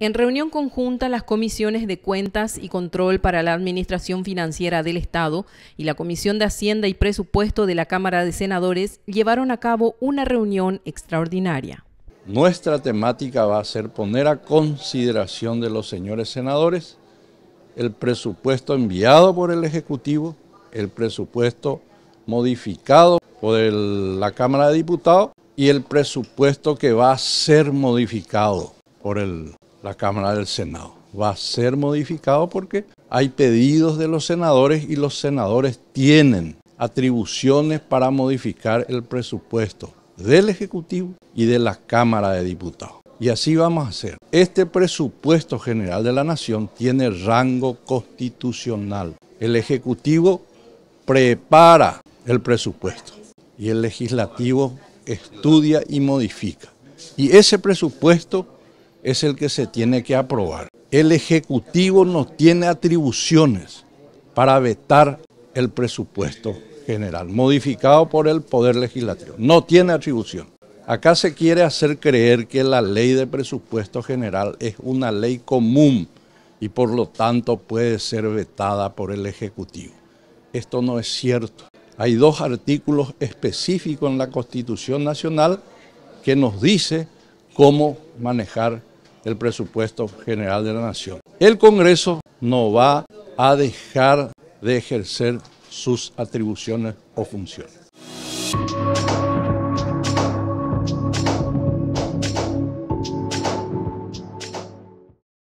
En reunión conjunta, las comisiones de Cuentas y Control para la Administración Financiera del Estado y la Comisión de Hacienda y Presupuesto de la Cámara de Senadores llevaron a cabo una reunión extraordinaria. Nuestra temática va a ser poner a consideración de los señores senadores el presupuesto enviado por el Ejecutivo, el presupuesto modificado por la Cámara de Diputados y el presupuesto que va a ser modificado por el la Cámara del Senado. Va a ser modificado porque hay pedidos de los senadores y los senadores tienen atribuciones para modificar el presupuesto del Ejecutivo y de la Cámara de Diputados. Y así vamos a hacer. Este presupuesto general de la Nación tiene rango constitucional. El Ejecutivo prepara el presupuesto y el Legislativo estudia y modifica. Y ese presupuesto es el que se tiene que aprobar. El Ejecutivo no tiene atribuciones para vetar el presupuesto general, modificado por el Poder Legislativo. No tiene atribución. Acá se quiere hacer creer que la ley de presupuesto general es una ley común y por lo tanto puede ser vetada por el Ejecutivo. Esto no es cierto. Hay dos artículos específicos en la Constitución Nacional que nos dice cómo manejar el presupuesto general de la nación. El Congreso no va a dejar de ejercer sus atribuciones o funciones.